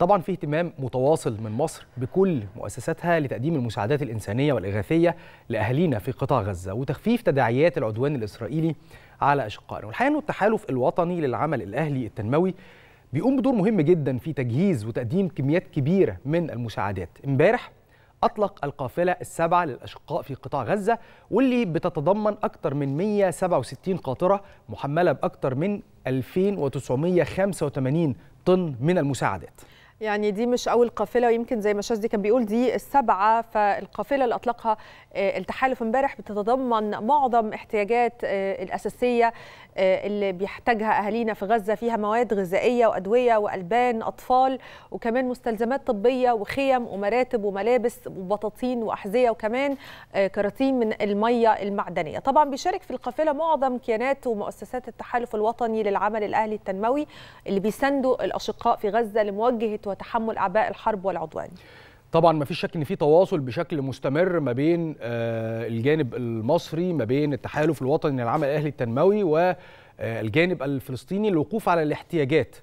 طبعا في اهتمام متواصل من مصر بكل مؤسساتها لتقديم المساعدات الإنسانية والإغاثية لأهالينا في قطاع غزة وتخفيف تداعيات العدوان الإسرائيلي على أشقائنا والحقيقة أنه التحالف الوطني للعمل الأهلي التنموي بيقوم بدور مهم جدا في تجهيز وتقديم كميات كبيرة من المساعدات امبارح أطلق القافلة السبعة للأشقاء في قطاع غزة واللي بتتضمن أكثر من 167 قاطرة محملة بأكثر من 2985 طن من المساعدات يعني دي مش اول قافله ويمكن زي ما شاذلي كان بيقول دي السبعه فالقافله اللي اطلقها آه، التحالف امبارح بتتضمن معظم احتياجات آه، الاساسيه آه، اللي بيحتاجها اهالينا في غزه فيها مواد غذائيه وادويه والبان اطفال وكمان مستلزمات طبيه وخيم ومراتب وملابس وبطاطين واحذيه وكمان كراتين من الميه المعدنيه طبعا بيشارك في القافله معظم كيانات ومؤسسات التحالف الوطني للعمل الاهلي التنموي اللي بيساندوا الاشقاء في غزه لمواجهه وتحمل اعباء الحرب والعدوان طبعا ما فيش شك ان في تواصل بشكل مستمر ما بين آه، الجانب المصري ما بين التحالف الوطني للعمل الاهلي التنموي والجانب الفلسطيني للوقوف على الاحتياجات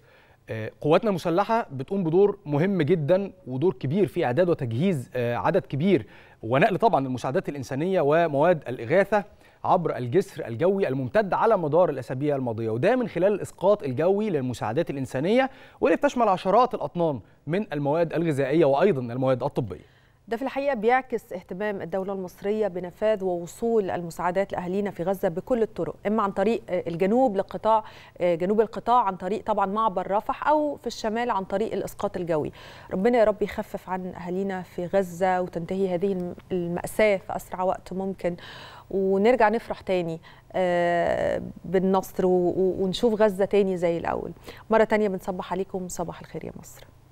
آه، قواتنا المسلحه بتقوم بدور مهم جدا ودور كبير في اعداد وتجهيز آه، عدد كبير ونقل طبعا المساعدات الانسانيه ومواد الاغاثه عبر الجسر الجوي الممتد على مدار الاسابيع الماضيه وده من خلال الاسقاط الجوي للمساعدات الانسانيه واللي بتشمل عشرات الاطنان من المواد الغذائيه وايضا المواد الطبيه ده في الحقيقة بيعكس اهتمام الدولة المصرية بنفاذ ووصول المساعدات لأهالينا في غزة بكل الطرق إما عن طريق آه، الجنوب لقطاع آه، جنوب القطاع عن طريق طبعا معبر رفح أو في الشمال عن طريق الإسقاط الجوي ربنا يا رب يخفف عن أهالينا في غزة وتنتهي هذه المأساة في أسرع وقت ممكن ونرجع نفرح تاني آه، بالنصر ونشوف غزة تاني زي الأول مرة تانية بنصبح عليكم صباح الخير يا مصر